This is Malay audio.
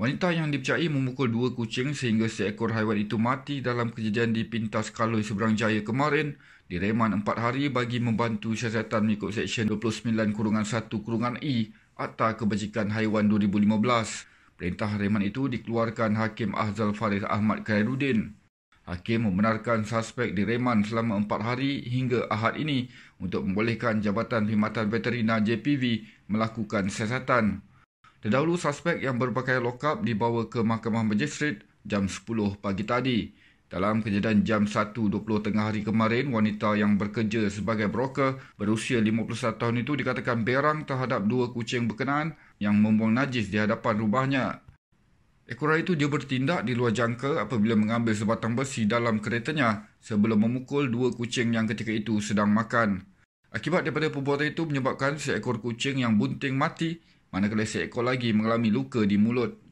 Wanita yang dipercayai memukul dua kucing sehingga seekor haiwan itu mati dalam kejadian di Pintas Kaloi Seberang Jaya kemarin direman empat hari bagi membantu siasatan mengikut Seksyen 29-1-E Akta Kebajikan Haiwan 2015. Perintah reman itu dikeluarkan Hakim Ahzal Farid Ahmad Khairuddin. Hakim membenarkan suspek direman selama empat hari hingga ahad ini untuk membolehkan Jabatan Perkhidmatan Veterina JPV melakukan siasatan. Terdahulu suspek yang berpakai lokap dibawa ke Mahkamah Majistret jam 10 pagi tadi. Dalam kejadian jam 1.20 tengah hari kemarin, wanita yang bekerja sebagai broker berusia 51 tahun itu dikatakan berang terhadap dua kucing berkenaan yang membuang najis di hadapan rumahnya. Ekoran itu dia bertindak di luar jangka apabila mengambil sebatang besi dalam keretanya sebelum memukul dua kucing yang ketika itu sedang makan. Akibat daripada perbuatan itu menyebabkan seekor kucing yang bunting mati manakala seekor lagi mengalami luka di mulut